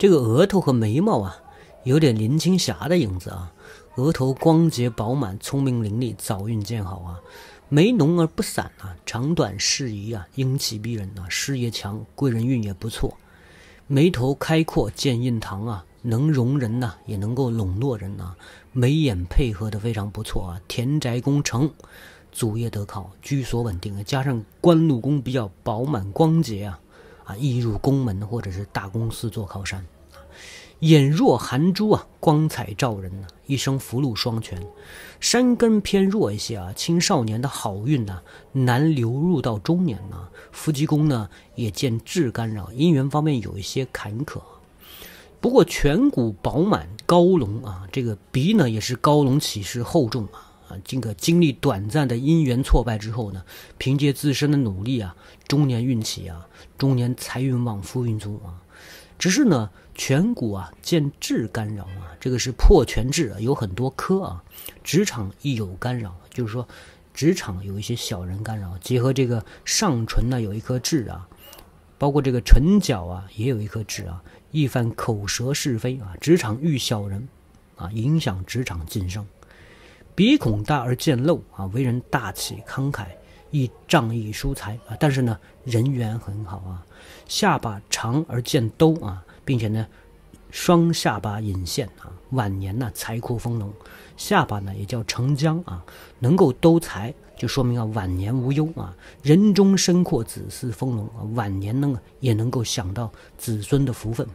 这个额头和眉毛啊，有点林青霞的影子啊。额头光洁饱满，聪明伶俐，早运见好啊。眉浓而不散啊，长短适宜啊，英气逼人啊，事业强，贵人运也不错。眉头开阔见印堂啊，能容人呐，也能够笼络人啊。眉眼配合的非常不错啊，田宅功成，祖业得靠，居所稳定，加上官禄宫比较饱满光洁啊。易入宫门，或者是大公司做靠山，眼若含珠啊，光彩照人呐，一生福禄双全。山根偏弱一些啊，青少年的好运呢，难流入到中年呢。夫妻宫呢也见智干扰，姻缘方面有一些坎坷。不过颧骨饱满高隆啊，这个鼻呢也是高隆起势厚重啊。啊，这个经历短暂的姻缘挫败之后呢，凭借自身的努力啊，中年运气啊，中年财运旺、夫运足啊。只是呢，颧骨啊见痣干扰啊，这个是破颧痣，有很多颗啊。职场亦有干扰，就是说职场有一些小人干扰。结合这个上唇呢有一颗痣啊，包括这个唇角啊也有一颗痣啊，一番口舌是非啊。职场遇小人啊，影响职场晋升。鼻孔大而见漏啊，为人大气慷慨，亦仗义疏财啊。但是呢，人缘很好啊。下巴长而见兜啊，并且呢，双下巴隐现啊。晚年呢，财库丰隆。下巴呢，也叫承江啊，能够兜财，就说明啊，晚年无忧啊。人中深阔，子嗣丰隆啊，晚年呢也能够享到子孙的福分。